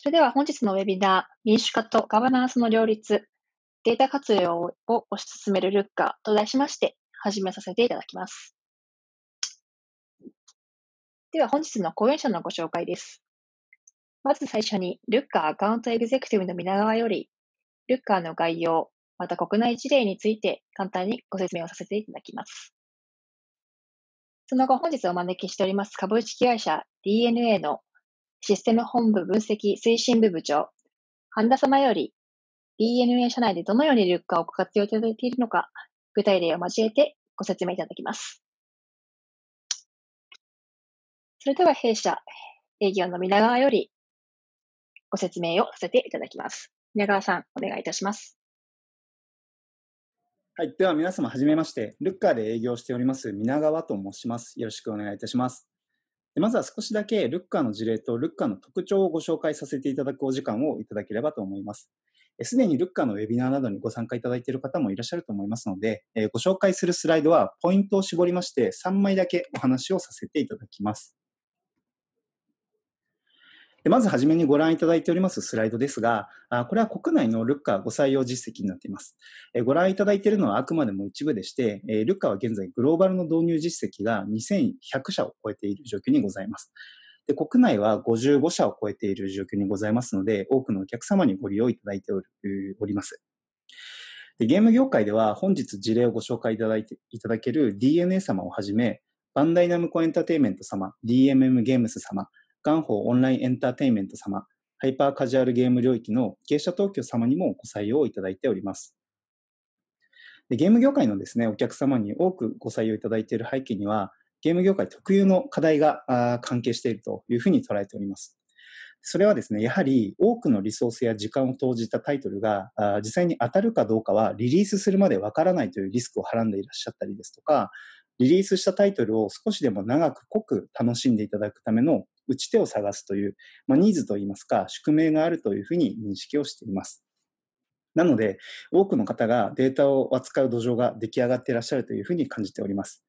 それでは本日のウェビナー、民主化とガバナンスの両立、データ活用を推し進めるルッカーと題しまして、始めさせていただきます。では本日の講演者のご紹介です。まず最初に、ルッカーアカウントエグゼクティブの皆川より、ルッカーの概要、また国内事例について簡単にご説明をさせていただきます。その後、本日お招きしております株式会社 DNA のシステム本部分析推進部部長、神田様より DNA 社内でどのようにルカーをご活用いただいているのか、具体例を交えてご説明いただきます。それでは弊社営業の皆川よりご説明をさせていただきます。皆川さん、お願いいたします。はい。では皆様、はじめまして。ルッカーで営業しております、皆川と申します。よろしくお願いいたします。でまずは少しだけルッカーの事例とルッカーの特徴をご紹介させていただくお時間をいただければと思います。すでにルッカーのウェビナーなどにご参加いただいている方もいらっしゃると思いますので、えご紹介するスライドはポイントを絞りまして3枚だけお話をさせていただきます。でまずはじめにご覧いただいておりますスライドですが、あこれは国内のルッカーご採用実績になっています。えご覧いただいているのはあくまでも一部でして、えルッカは現在グローバルの導入実績が2100社を超えている状況にございます。で国内は55社を超えている状況にございますので、多くのお客様にご利用いただいておるおります。でゲーム業界では本日事例をご紹介いただいていただける DNA 様をはじめ、バンダイナムコエンターテイメント様、DMM ゲームス様、元宝オンラインエンターテインメント様、ハイパーカジュアルゲーム領域の芸者東京様にもご採用いただいております。でゲーム業界のですね、お客様に多くご採用いただいている背景には、ゲーム業界特有の課題が関係しているというふうに捉えております。それはですね、やはり多くのリソースや時間を投じたタイトルが実際に当たるかどうかはリリースするまでわからないというリスクをはらんでいらっしゃったりですとか、リリースしたタイトルを少しでも長く濃く楽しんでいただくための打ち手を探すという、まあ、ニーズといいますか、宿命があるというふうに認識をしています。なので、多くの方がデータを扱う土壌が出来上がっていらっしゃるというふうに感じております。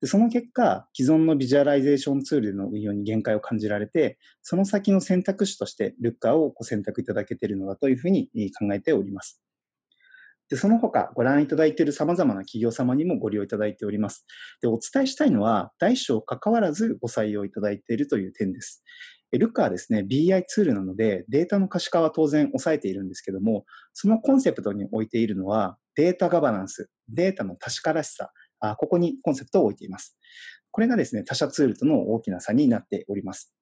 でその結果、既存のビジュアライゼーションツールでの運用に限界を感じられて、その先の選択肢としてルッカーをご選択いただけているのだというふうに考えております。で、その他ご覧いただいている様々な企業様にもご利用いただいております。で、お伝えしたいのは、大小関わらずご採用いただいているという点です。ルッカはですね、BI ツールなので、データの可視化は当然抑えているんですけども、そのコンセプトに置いているのは、データガバナンス、データの確からしさ、あここにコンセプトを置いています。これがですね、他社ツールとの大きな差になっております。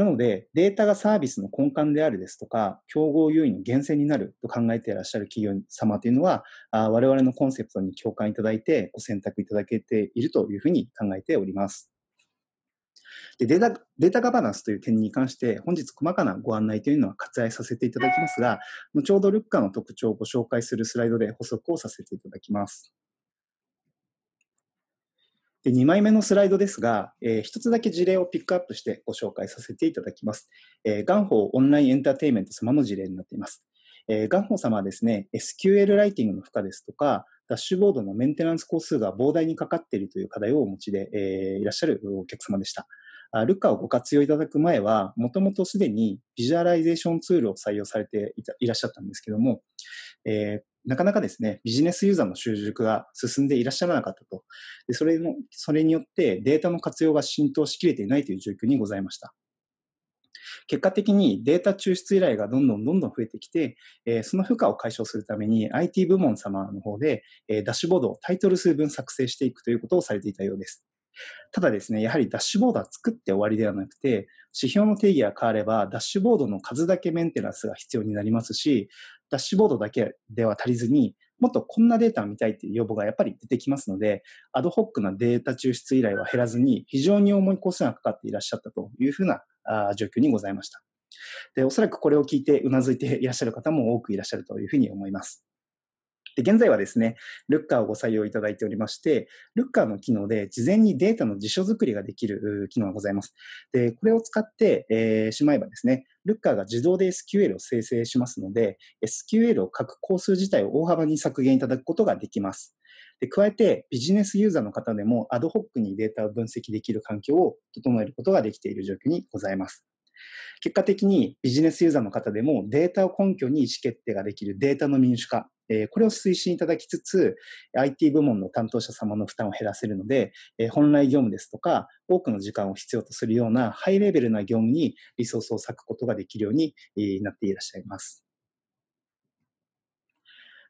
なので、データがサービスの根幹であるですとか、競合優位の源泉になると考えていらっしゃる企業様というのは、あ我々のコンセプトに共感いただいて、ご選択いただけているというふうに考えております。でデータデータガバナンスという点に関して、本日細かなご案内というのは割愛させていただきますが、後ほどルッカの特徴をご紹介するスライドで補足をさせていただきます。で2枚目のスライドですが、えー、1つだけ事例をピックアップしてご紹介させていただきます。えー、元宝オンラインエンターテイメント様の事例になっています。えー、元宝様はですね、SQL ライティングの負荷ですとか、ダッシュボードのメンテナンス工数が膨大にかかっているという課題をお持ちで、えー、いらっしゃるお客様でした。ルカをご活用いただく前は、もともとすでにビジュアライゼーションツールを採用されていらっしゃったんですけども、えー、なかなかですね、ビジネスユーザーの習熟が進んでいらっしゃらなかったと。でそれのそれによってデータの活用が浸透しきれていないという状況にございました。結果的にデータ抽出依頼がどんどんどんどん増えてきて、えー、その負荷を解消するために IT 部門様の方で、えー、ダッシュボードをタイトル数分作成していくということをされていたようです。ただですね、やはりダッシュボードは作って終わりではなくて、指標の定義が変われば、ダッシュボードの数だけメンテナンスが必要になりますし、ダッシュボードだけでは足りずに、もっとこんなデータを見たいっていう要望がやっぱり出てきますので、アドホックなデータ抽出依頼は減らずに、非常に重いコスがかかっていらっしゃったというふうな状況にございました。で、おそらくこれを聞いてうなずいていらっしゃる方も多くいらっしゃるというふうに思います。で現在はですね、ルッカーをご採用いただいておりまして、ルッカーの機能で事前にデータの辞書作りができる機能がございます。で、これを使って、えー、しまえばですね、ルッカーが自動で SQL を生成しますので、SQL を書く工数自体を大幅に削減いただくことができます。で加えて、ビジネスユーザーの方でもアドホックにデータを分析できる環境を整えることができている状況にございます。結果的にビジネスユーザーの方でもデータを根拠に意思決定ができるデータの民主化えー、これを推進いただきつつ、IT 部門の担当者様の負担を減らせるので、えー、本来業務ですとか、多くの時間を必要とするようなハイレベルな業務にリソースを割くことができるようになっていらっしゃいます。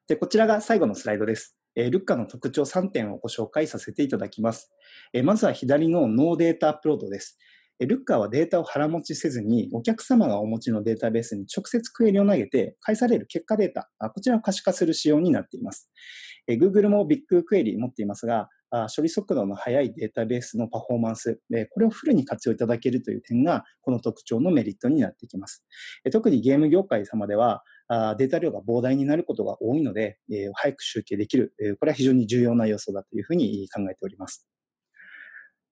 で、こちらが最後のスライドです。えー、ルッカの特徴3点をご紹介させていただきます。えー、まずは左のノーデータアップロードです。ルッカーはデータを腹持ちせずに、お客様がお持ちのデータベースに直接クエリを投げて、返される結果データ、こちらを可視化する仕様になっています。Google もビッグクエリ持っていますが、処理速度の速いデータベースのパフォーマンス、これをフルに活用いただけるという点が、この特徴のメリットになってきます。特にゲーム業界様では、データ量が膨大になることが多いので、早く集計できる、これは非常に重要な要素だというふうに考えております。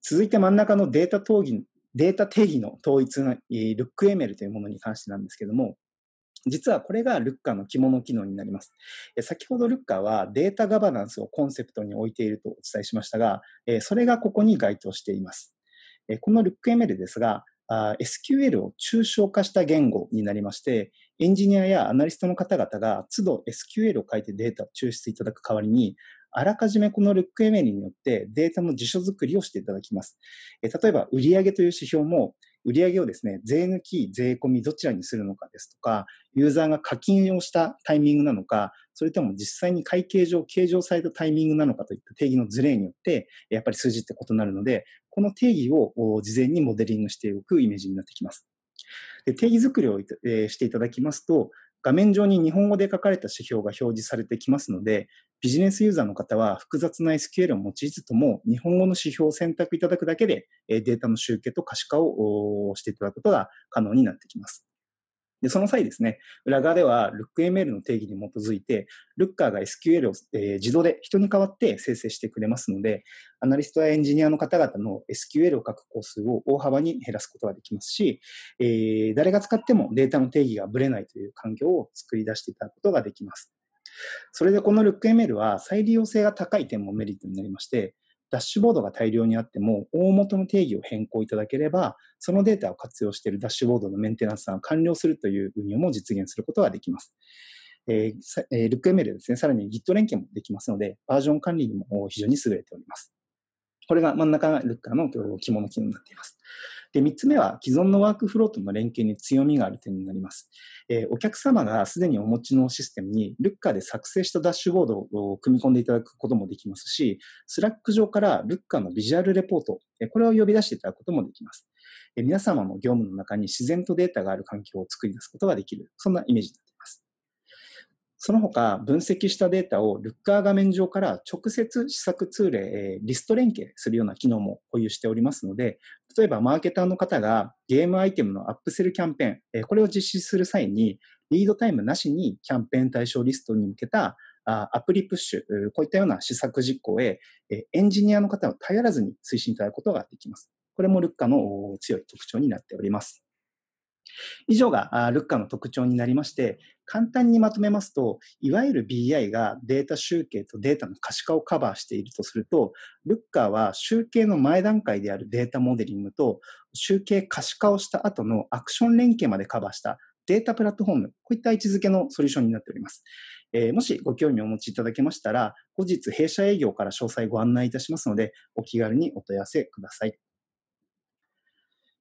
続いて真ん中のデータデータ定義の統一の、えルックエメルというものに関してなんですけども、実はこれがルッカ r の着物機能になります。先ほどルッカ r はデータガバナンスをコンセプトに置いているとお伝えしましたが、それがここに該当しています。このルック ML ですが、SQL を抽象化した言語になりまして、エンジニアやアナリストの方々が都度 SQL を書いてデータを抽出いただく代わりに、あらかじめこのルックエメリによってデータの辞書作りをしていただきます。え例えば、売上という指標も、売上をですね、税抜き、税込み、どちらにするのかですとか、ユーザーが課金をしたタイミングなのか、それとも実際に会計上、計上されたタイミングなのかといった定義のズレによって、やっぱり数字って異なるので、この定義を事前にモデリングしておくイメージになってきます。で定義作りを、えー、していただきますと、画面上に日本語で書かれた指標が表示されてきますので、ビジネスユーザーの方は複雑な SQL を用いずとも、日本語の指標を選択いただくだけで、データの集計と可視化をしていただくことが可能になってきます。で、その際ですね、裏側では LookML の定義に基づいて、Looker が SQL を、えー、自動で人に代わって生成してくれますので、アナリストやエンジニアの方々の SQL を書く工数を大幅に減らすことができますし、えー、誰が使ってもデータの定義がぶれないという環境を作り出していただくことができます。それでこの LookML は再利用性が高い点もメリットになりまして、ダッシュボードが大量にあっても、大元の定義を変更いただければ、そのデータを活用しているダッシュボードのメンテナンスが完了するという運用も実現することができます。えー、LookML ですね、さらに Git 連携もできますので、バージョン管理にも非常に優れております。これが真ん中がルッカーの着物機能になっています。で、3つ目は既存のワークフローとの連携に強みがある点になります。えー、お客様がすでにお持ちのシステムに、ルッカーで作成したダッシュボードを組み込んでいただくこともできますし、スラック上からルッカーのビジュアルレポート、えこれを呼び出していただくこともできます。え皆様の業務の中に自然とデータがある環境を作り出すことができる、そんなイメージになっています。その他、分析したデータをルッカー画面上から直接試作ツールへリスト連携するような機能も保有しておりますので、例えばマーケターの方がゲームアイテムのアップセルキャンペーン、これを実施する際に、リードタイムなしにキャンペーン対象リストに向けたアプリプッシュ、こういったような試作実行へエンジニアの方を頼らずに推進いただくことができます。これもルッカーの強い特徴になっております。以上がルッカの特徴になりまして、簡単にまとめますと、いわゆる BI がデータ集計とデータの可視化をカバーしているとすると、ルッカーは集計の前段階であるデータモデリングと、集計可視化をした後のアクション連携までカバーしたデータプラットフォーム、こういった位置づけのソリューションになっております。えー、もしご興味をお持ちいただけましたら、後日弊社営業から詳細ご案内いたしますので、お気軽にお問い合わせください。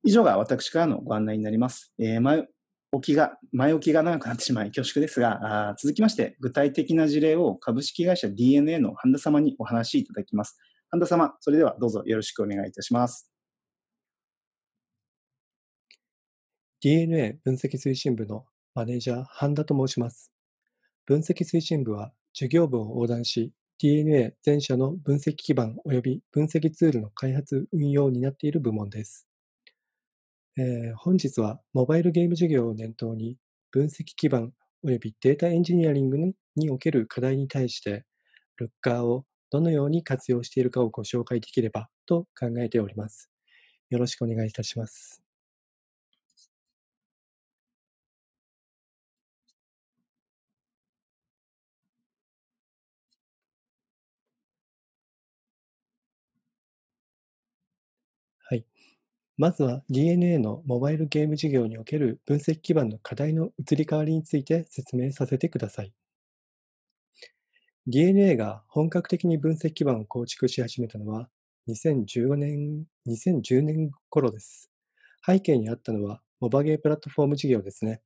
以上が私からのご案内になります。えー、前置きが、前置きが長くなってしまい恐縮ですが、続きまして具体的な事例を株式会社 DNA の半田様にお話しいただきます。半田様、それではどうぞよろしくお願いいたします。DNA 分析推進部のマネージャー、半田と申します。分析推進部は事業部を横断し、DNA 全社の分析基盤及び分析ツールの開発運用を担っている部門です。えー、本日はモバイルゲーム事業を念頭に分析基盤及びデータエンジニアリングにおける課題に対してルッカーをどのように活用しているかをご紹介できればと考えております。よろしくお願いいたします。まずは DNA のモバイルゲーム事業における分析基盤の課題の移り変わりについて説明させてください。DNA が本格的に分析基盤を構築し始めたのは2015年、2010年頃です。背景にあったのはモバゲープラットフォーム事業ですね。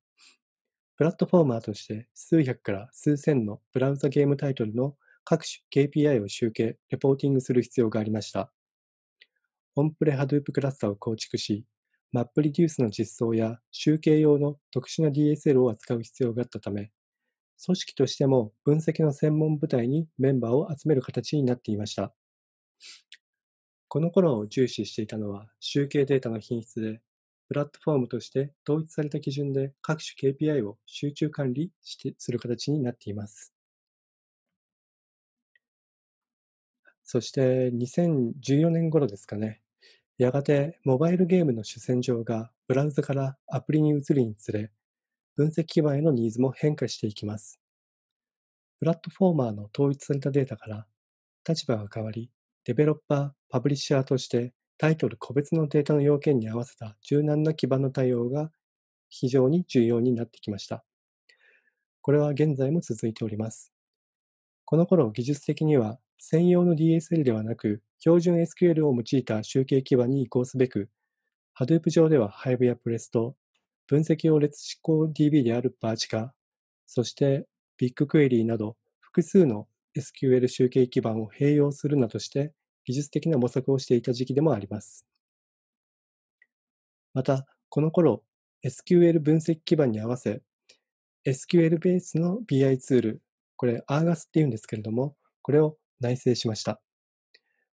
プラットフォーマーとして数百から数千のブラウザゲームタイトルの各種 KPI を集計、レポーティングする必要がありました。オンプレ Hadoop クラスターを構築し、MapReduce の実装や集計用の特殊な DSL を扱う必要があったため、組織としても分析の専門部隊にメンバーを集める形になっていました。この頃を重視していたのは集計データの品質で、プラットフォームとして統一された基準で各種 KPI を集中管理してする形になっています。そして2014年頃ですかね、やがてモバイルゲームの主戦場がブラウザからアプリに移りにつれ、分析基盤へのニーズも変化していきます。プラットフォーマーの統一されたデータから立場が変わり、デベロッパー、パブリッシャーとしてタイトル個別のデータの要件に合わせた柔軟な基盤の対応が非常に重要になってきました。これは現在も続いております。この頃技術的には専用の DSL ではなく、標準 SQL を用いた集計基盤に移行すべく、Hadoop 上では Hive や p r e s t 分析用列指向 DB であるバーチカ、そしてビッグクエリーなど複数の SQL 集計基盤を併用するなどして技術的な模索をしていた時期でもあります。また、この頃、SQL 分析基盤に合わせ、SQL ベースの BI ツール、これ Argus っていうんですけれども、これを内製しました。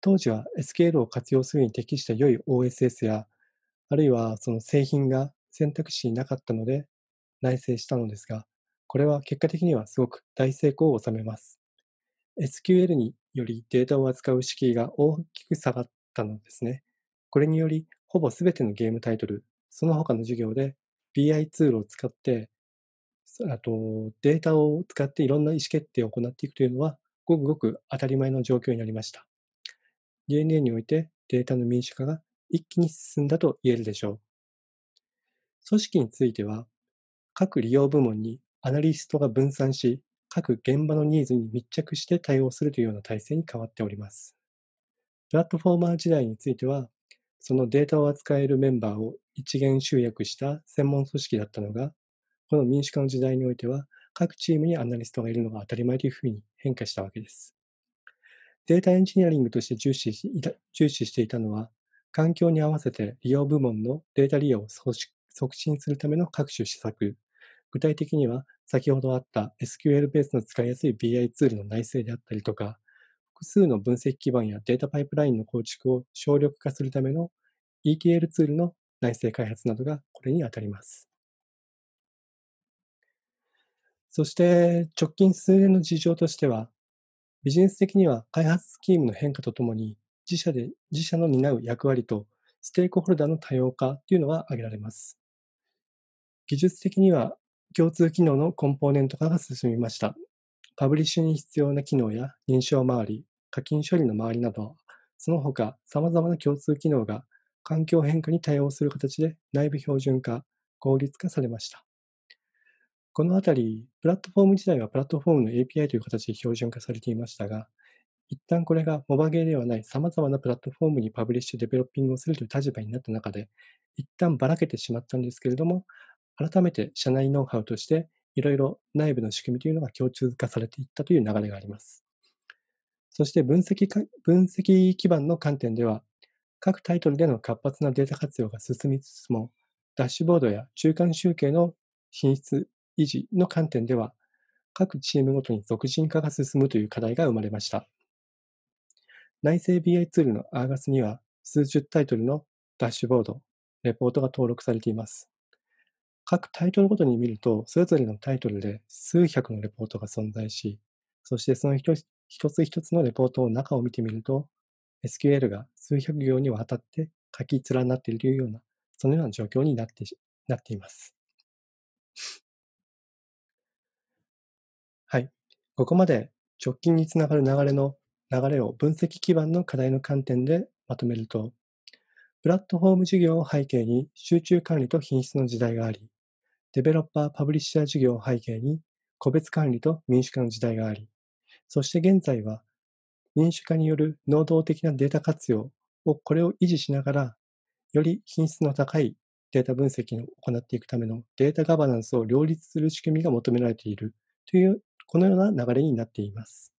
当時は s q l を活用するに適した良い OSS や、あるいはその製品が選択肢になかったので内製したのですが、これは結果的にはすごく大成功を収めます。SQL によりデータを扱う敷居が大きく下がったのですね。これにより、ほぼ全てのゲームタイトル、その他の授業で BI ツールを使って、あとデータを使っていろんな意思決定を行っていくというのはごくごく当たり前の状況になりました。DNA においてデータの民主化が一気に進んだと言えるでしょう。組織については、各利用部門にアナリストが分散し、各現場のニーズに密着して対応するというような体制に変わっております。プラットフォーマー時代については、そのデータを扱えるメンバーを一元集約した専門組織だったのが、この民主化の時代においては、各チームにアナリストがいるのが当たり前というふうに変化したわけです。データエンジニアリングとして重視重視していたのは、環境に合わせて利用部門のデータ利用を促進するための各種施策、具体的には先ほどあった SQL ベースの使いやすい BI ツールの内製であったりとか、複数の分析基盤やデータパイプラインの構築を省力化するための ETL ツールの内製開発などがこれにあたります。そして直近数年の事情としては、ビジネス的には開発スキームの変化とともに、自社で、自社の担う役割とステークホルダーの多様化というのが挙げられます。技術的には共通機能のコンポーネント化が進みました。パブリッシュに必要な機能や認証周り、課金処理の周りなど、その他様々な共通機能が環境変化に対応する形で内部標準化、効率化されました。このあたり、プラットフォーム自体はプラットフォームの API という形で標準化されていましたが、一旦これがモバゲーではない様々なプラットフォームにパブリッシュ、デベロッピングをするという立場になった中で、一旦ばらけてしまったんですけれども、改めて社内ノウハウとして、いろいろ内部の仕組みというのが共通化されていったという流れがあります。そして分析か分析基盤の観点では、各タイトルでの活発なデータ活用が進みつつも、ダッシュボードや中間集計の品質維持の観点では、各チームごとに属人化が進むという課題が生まれました。内製 BI ツールの Argus には、数十タイトルのダッシュボード、レポートが登録されています。各タイトルごとに見ると、それぞれのタイトルで数百のレポートが存在し、そしてその一つ一つのレポートを中を見てみると、SQL が数百行にわたって書き連なっているというような、そのような状況になってなっています。ここまで直近につながる流れの流れを分析基盤の課題の観点でまとめると、プラットフォーム事業を背景に集中管理と品質の時代があり、デベロッパー・パブリッシャー事業を背景に個別管理と民主化の時代があり、そして現在は民主化による能動的なデータ活用をこれを維持しながら、より品質の高いデータ分析を行っていくためのデータガバナンスを両立する仕組みが求められているというこのような流れになっています。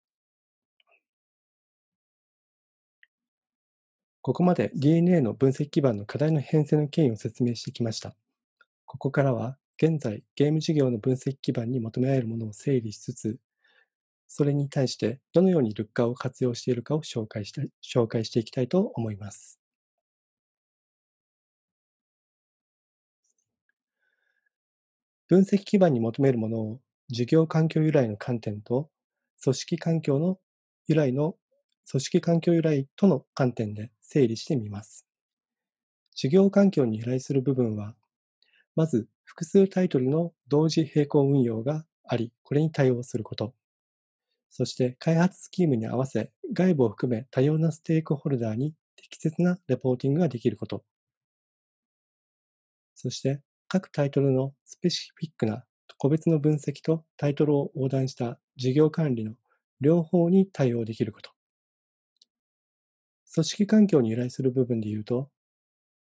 ここまで DNA の分析基盤の課題の変遷の経緯を説明してきました。ここからは、現在、ゲーム事業の分析基盤に求められるものを整理しつつ、それに対してどのようにルッカーを活用しているかを紹介して紹介していきたいと思います。分析基盤に求めるものを事業環境由来の観点と、組織環境の由来の、組織環境由来との観点で整理してみます。事業環境に由来する部分は、まず複数タイトルの同時並行運用があり、これに対応すること。そして開発スキームに合わせ、外部を含め多様なステークホルダーに適切なレポーティングができること。そして、各タイトルのスペシフィックな個別の分析とタイトルを横断した事業管理の両方に対応できること。組織環境に由来する部分で言うと、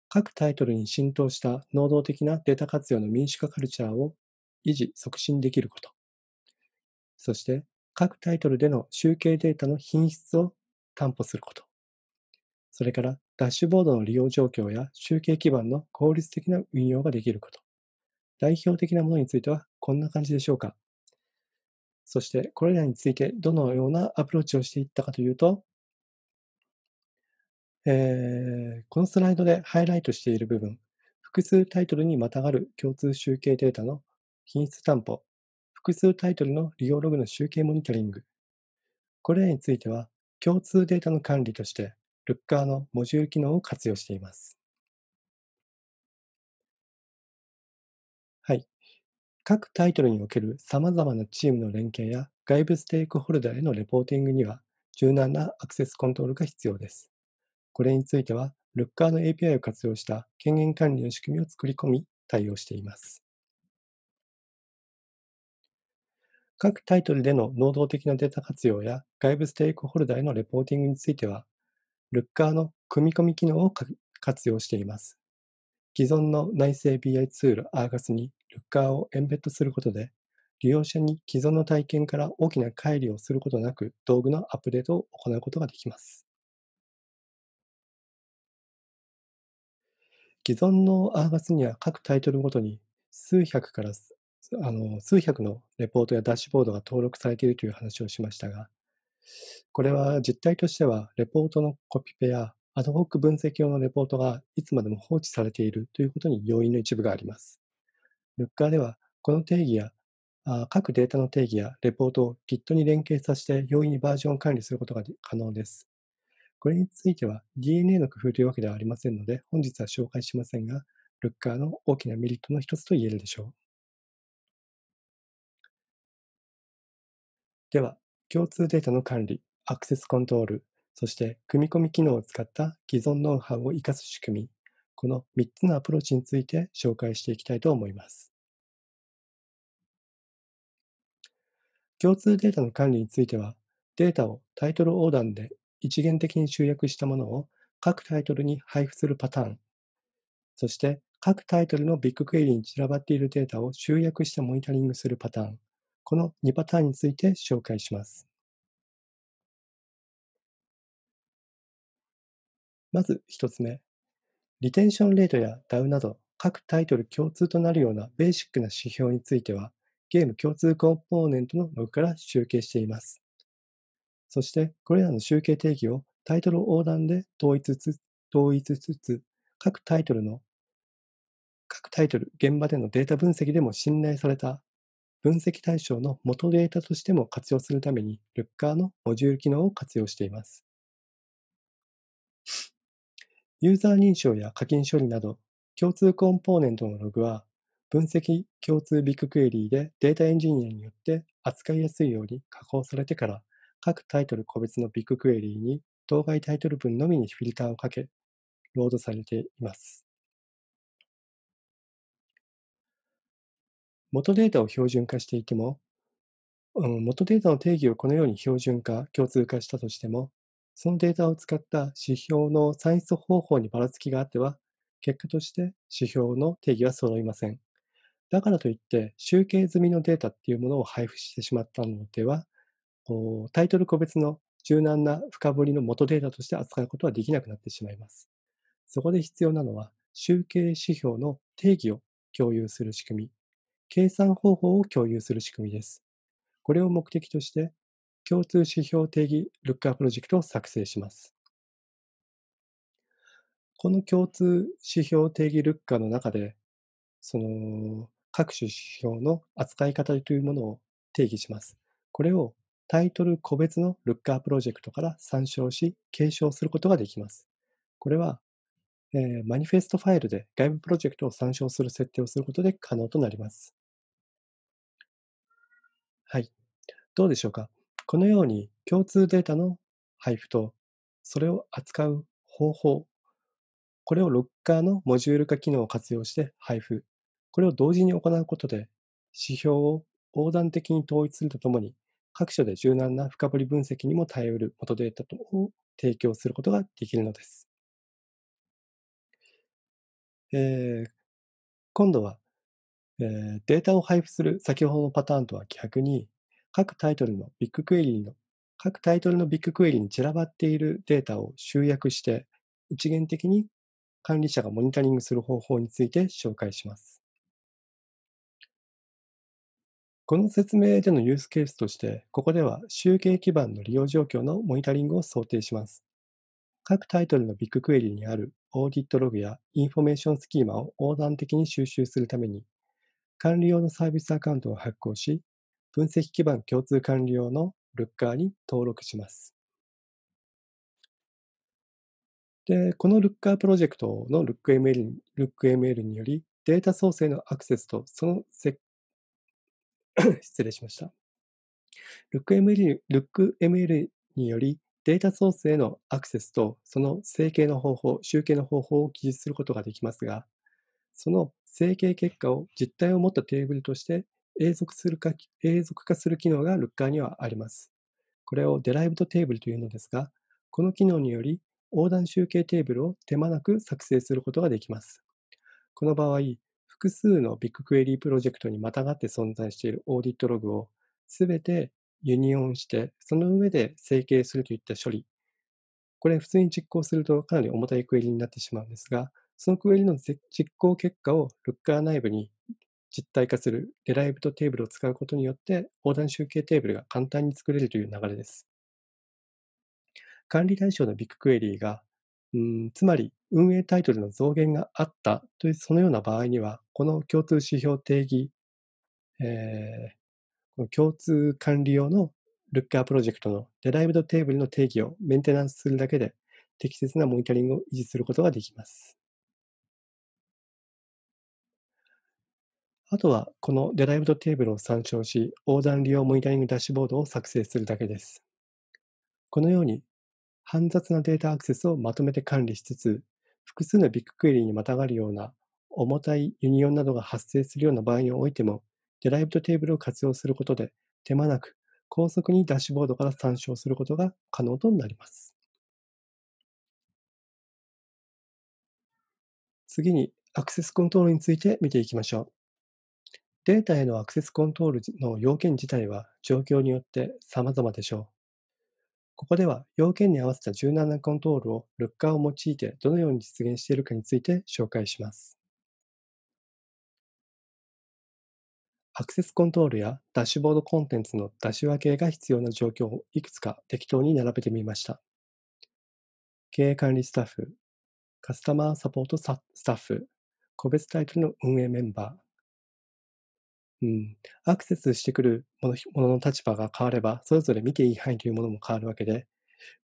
各タイトルに浸透した能動的なデータ活用の民主化カルチャーを維持・促進できること。そして、各タイトルでの集計データの品質を担保すること。それから、ダッシュボードの利用状況や集計基盤の効率的な運用ができること。代表的なものについてはこんな感じでしょうかそして、これらについてどのようなアプローチをしていったかというと、えー、このスライドでハイライトしている部分、複数タイトルにまたがる共通集計データの品質担保、複数タイトルの利用ログの集計モニタリング、これらについては共通データの管理としてルッカーのモジュール機能を活用しています。各タイトルにおける様々なチームの連携や外部ステークホルダーへのレポーティングには柔軟なアクセスコントロールが必要です。これについては、ルッカーの API を活用した権限管理の仕組みを作り込み、対応しています。各タイトルでの能動的なデータ活用や外部ステークホルダーへのレポーティングについては、ルッカーの組み込み機能を活用しています。既存の内製 BI ツール Argus にルッカーをエンベッドすることで、利用者に既存の体験から大きな乖離をすることなく道具のアップデートを行うことができます。既存のアー g スには各タイトルごとに数百からあの数百のレポートやダッシュボードが登録されているという話をしましたが、これは実態としては、レポートのコピペやアドホック分析用のレポートがいつまでも放置されているということに要因の一部があります。ルッカーでは、この定義や、各データの定義やレポートを Git に連携させて容易にバージョン管理することが可能です。これについては DNA の工夫というわけではありませんので、本日は紹介しませんが、ルッカーの大きなメリットの一つと言えるでしょう。では、共通データの管理、アクセスコントロール、そして組み込み機能を使った既存ノウハウを活かす仕組み、この3つのアプローチについて紹介していきたいと思います。共通データの管理については、データをタイトル横断で一元的に集約したものを各タイトルに配布するパターン、そして各タイトルのビッグクエリに散らばっているデータを集約してモニタリングするパターン、この2パターンについて紹介します。まず1つ目、リテンションレートや DAO など各タイトル共通となるようなベーシックな指標については、ゲーム共通コンポーネントのログから集計しています。そして、これらの集計定義をタイトル横断で統一つ統一つつ、各タイトルの、各タイトル、現場でのデータ分析でも信頼された分析対象の元データとしても活用するために、ルッカーのモジュール機能を活用しています。ユーザー認証や課金処理など共通コンポーネントのログは分析共通ビッグクエリーでデータエンジニアによって扱いやすいように加工されてから各タイトル個別のビッグクエリーに当該タイトル分のみにフィルターをかけロードされています。元データを標準化していても、元データの定義をこのように標準化、共通化したとしても、そのデータを使った指標の算出方法にばらつきがあっては、結果として指標の定義は揃いません。だからといって、集計済みのデータっていうものを配布してしまったのでは、タイトル個別の柔軟な深掘りの元データとして扱うことはできなくなってしまいます。そこで必要なのは、集計指標の定義を共有する仕組み、計算方法を共有する仕組みです。これを目的として、共通指標定義ルッカープロジェクトを作成します。この共通指標定義ルッカーの中で、その各種指標の扱い方というものを定義します。これをタイトル個別のルッカープロジェクトから参照し、継承することができます。これは、えー、マニフェストファイルで外部プロジェクトを参照する設定をすることで可能となります。はい。どうでしょうかこのように共通データの配布と、それを扱う方法、これをロッカーのモジュール化機能を活用して配布、これを同時に行うことで、指標を横断的に統一するとともに、各所で柔軟な深掘り分析にも耐えうる元データを提供することができるのです。えー、今度は、えー、データを配布する先ほどのパターンとは逆に、各タイトルのビッグクエリの、各タイトルのビッグクエリに散らばっているデータを集約して、一元的に管理者がモニタリングする方法について紹介します。この説明でのユースケースとして、ここでは集計基盤の利用状況のモニタリングを想定します。各タイトルのビッグクエリにあるオーディットログやインフォメーションスキーマを横断的に収集するために、管理用のサービスアカウントを発行し、分析基盤共通管理用のルッカーに登録します。で、このルッカープロジェクトのルック m l l o o m l によりデータ創生のアクセスとそのせ 失礼しました。ルック m l l o o m l によりデータソースへのアクセスとその整形の方法、集計の方法を記述することができますが、その整形結果を実態を持ったテーブルとして永続するか、永続化する機能がルッカーにはあります。これを d e イ i v e d Table というのですが、この機能により横断集計テーブルを手間なく作成することができます。この場合、複数のビッグクエリープロジェクトにまたがって存在しているオーディットログをすべてユニオンして、その上で整形するといった処理。これ普通に実行するとかなり重たいクエリになってしまうんですが、そのクエリの実行結果をル o o k e r 内部に実体化するデライブドテーブルを使うことによって、横断集計テーブルが簡単に作れるという流れです。管理対象のビッグクエリーが、うんつまり運営タイトルの増減があったというそのような場合には、この共通指標定義、えー、この共通管理用のルッカープロジェクトのデライブドテーブルの定義をメンテナンスするだけで適切なモニタリングを維持することができます。あとは、このデライブドテーブルを参照し、横断利用モニタリングダッシュボードを作成するだけです。このように、煩雑なデータアクセスをまとめて管理しつつ、複数のビッグクエリにまたがるような重たいユニオンなどが発生するような場合においても、デライブドテーブルを活用することで、手間なく高速にダッシュボードから参照することが可能となります。次に、アクセスコントロールについて見ていきましょう。データへのアクセスコントロールの要件自体は状況によって様々でしょう。ここでは要件に合わせた柔軟なコントロールをルッカーを用いてどのように実現しているかについて紹介します。アクセスコントロールやダッシュボードコンテンツの出し分けが必要な状況をいくつか適当に並べてみました。経営管理スタッフ、カスタマーサポートスタッフ、個別タイトルの運営メンバー、うん、アクセスしてくるものものの立場が変われば、それぞれ見ていい範囲というものも変わるわけで、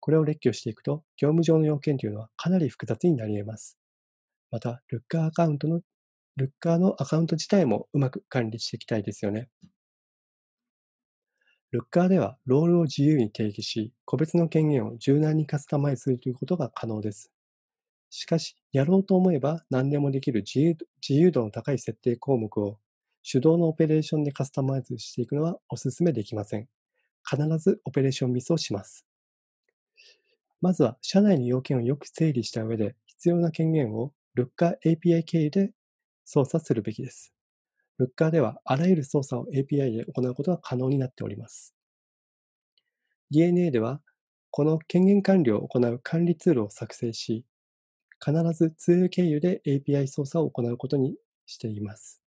これを列挙していくと、業務上の要件というのはかなり複雑になり得ます。また、ルッカーアカウントの、ルッカーのアカウント自体もうまく管理していきたいですよね。ルッカーではロールを自由に定義し、個別の権限を柔軟にカスタマイズするということが可能です。しかし、やろうと思えば何でもできる自由自由度の高い設定項目を手動のオペレーションでカスタマイズしていくのはお勧めできません。必ずオペレーションミスをします。まずは、社内の要件をよく整理した上で、必要な権限を Looker API 経由で操作するべきです。Looker では、あらゆる操作を API で行うことが可能になっております。DNA では、この権限管理を行う管理ツールを作成し、必ずツール経由で API 操作を行うことにしています。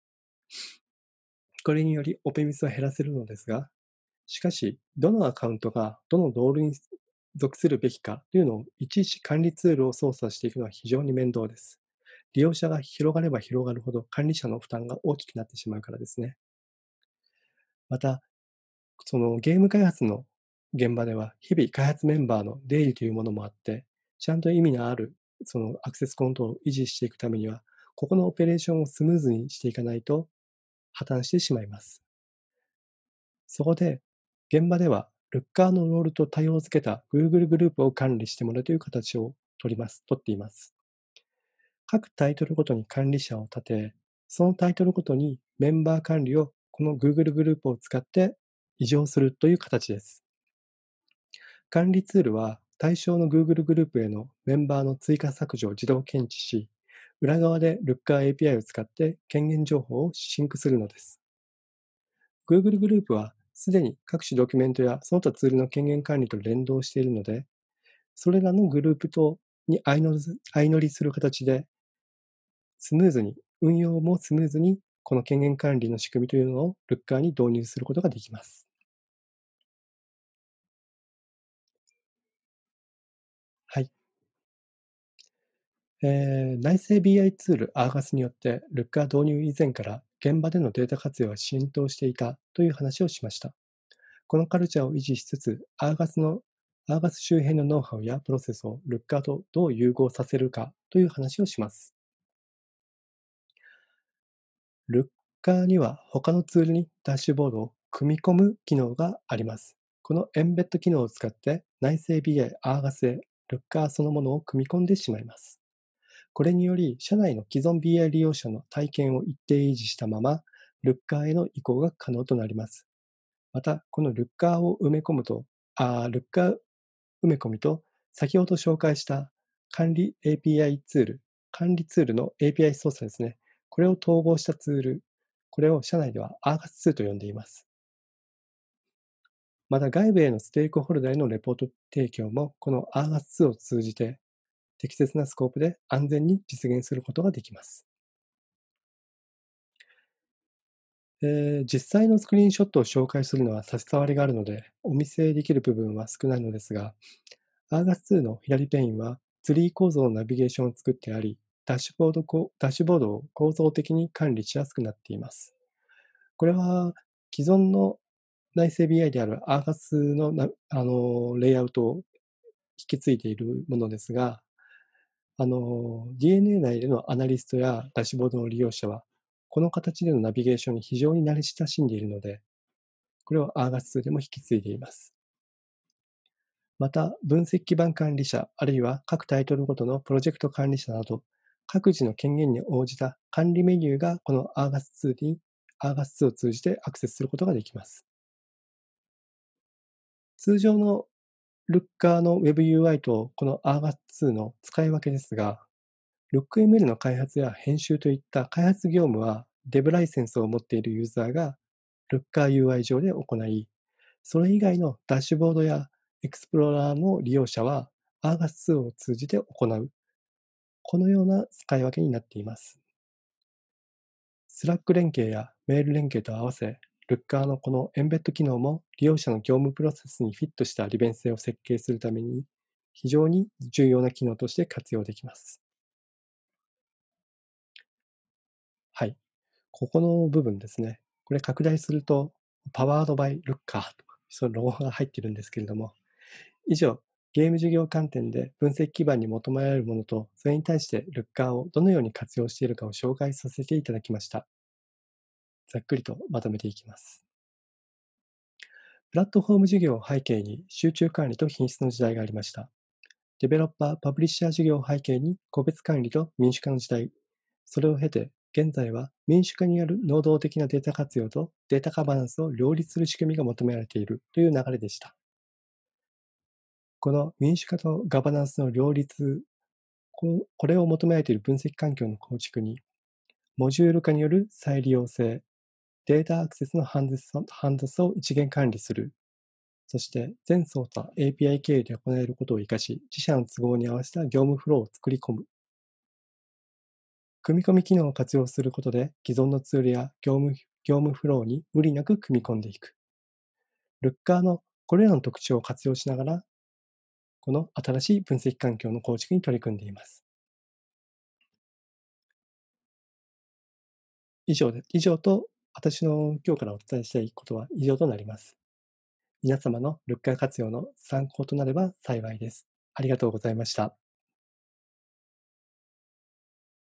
これによりオペミスを減らせるのですが、しかし、どのアカウントがどのドールに属するべきかというのをいちいち管理ツールを操作していくのは非常に面倒です。利用者が広がれば広がるほど管理者の負担が大きくなってしまうからですね。また、そのゲーム開発の現場では日々開発メンバーの出入りというものもあって、ちゃんと意味のあるそのアクセスコントロールを維持していくためには、ここのオペレーションをスムーズにしていかないと、破綻してしまいます。そこで、現場では、ルッカーのロールと対応をけた Google グループを管理してもらうという形を取ります、取っています。各タイトルごとに管理者を立て、そのタイトルごとにメンバー管理をこの Google グループを使って異常するという形です。管理ツールは対象の Google グループへのメンバーの追加削除を自動検知し、裏側で Looker API を使って権限情報をシンクするのです。Google グループはすでに各種ドキュメントやその他ツールの権限管理と連動しているので、それらのグループとに相乗りする形で、スムーズに、運用もスムーズに、この権限管理の仕組みというのを Looker に導入することができます。えー、内製 BI ツール Argus によってルッカ k 導入以前から現場でのデータ活用は浸透していたという話をしました。このカルチャーを維持しつつ Argus のアーガス周辺のノウハウやプロセスをルッカ k e r とどう融合させるかという話をします。ルッカ k e r には他のツールにダッシュボードを組み込む機能があります。このエンベッド機能を使って内製 BI Argus へルッカ k e r そのものを組み込んでしまいます。これにより、社内の既存 BI 利用者の体験を一定維持したまま、ルッカーへの移行が可能となります。また、このルッカーを埋め込むと、あ、l o o k 埋め込みと、先ほど紹介した管理 API ツール、管理ツールの API 操作ですね。これを統合したツール、これを社内では ARGAS2 と呼んでいます。また外部へのステークホルダーへのレポート提供もこの ARGAS2 を通じて適切なスコープで安全に実現することができます。えー、実際のスクリーンショットを紹介するのは差し障りがあるので、お見せできる部分は少ないのですが、アーガス2の左ペインはツリー構造のナビゲーションを作ってあり、ダッシュボードダッシュボードを構造的に管理しやすくなっています。これは既存の内製 BI であるアーガスのあのレイアウトを引き継いでいるものですが、あの、DNA 内でのアナリストやダッシュボードの利用者は、この形でのナビゲーションに非常に慣れ親しんでいるので、これは r g a s でも引き継いでいます。また、分析基盤管理者、あるいは各タイトルごとのプロジェクト管理者など、各自の権限に応じた管理メニューがこの r g a s 2に、r g a s 2を通じてアクセスすることができます。通常のルッカーの WebUI とこの Arga2 の使い分けですが、LookML の開発や編集といった開発業務は Dev ライセンスを持っているユーザーが LookerUI 上で行い、それ以外のダッシュボードやエクスプローラーの利用者は Argus2 を通じて行う。このような使い分けになっています。Slack 連携やメール連携と合わせ、ルッカーのこのエンベッド機能も利用者の業務プロセスにフィットした利便性を設計するために非常に重要な機能として活用できます。はい。ここの部分ですね。これ拡大すると、パワードバイルッカーとそのロゴが入ってるんですけれども、以上、ゲーム事業観点で分析基盤に求められるものと、それに対してルッカーをどのように活用しているかを紹介させていただきました。ざっくりとまとめていきます。プラットフォーム事業を背景に集中管理と品質の時代がありました。デベロッパー・パブリッシャー事業を背景に個別管理と民主化の時代。それを経て、現在は民主化による能動的なデータ活用とデータカバナンスを両立する仕組みが求められているという流れでした。この民主化とガバナンスの両立、これを求められている分析環境の構築に、モジュール化による再利用性、データアクセスのハンドスを一元管理する。そして、全操作 API 経由で行えることを活かし、自社の都合に合わせた業務フローを作り込む。組み込み機能を活用することで、既存のツールや業務業務フローに無理なく組み込んでいく。Looker のこれらの特徴を活用しながら、この新しい分析環境の構築に取り組んでいます。以上で以上と私の今日からお伝えしたいことは以上となります。皆様のルッカ活用の参考となれば幸いです。ありがとうございました。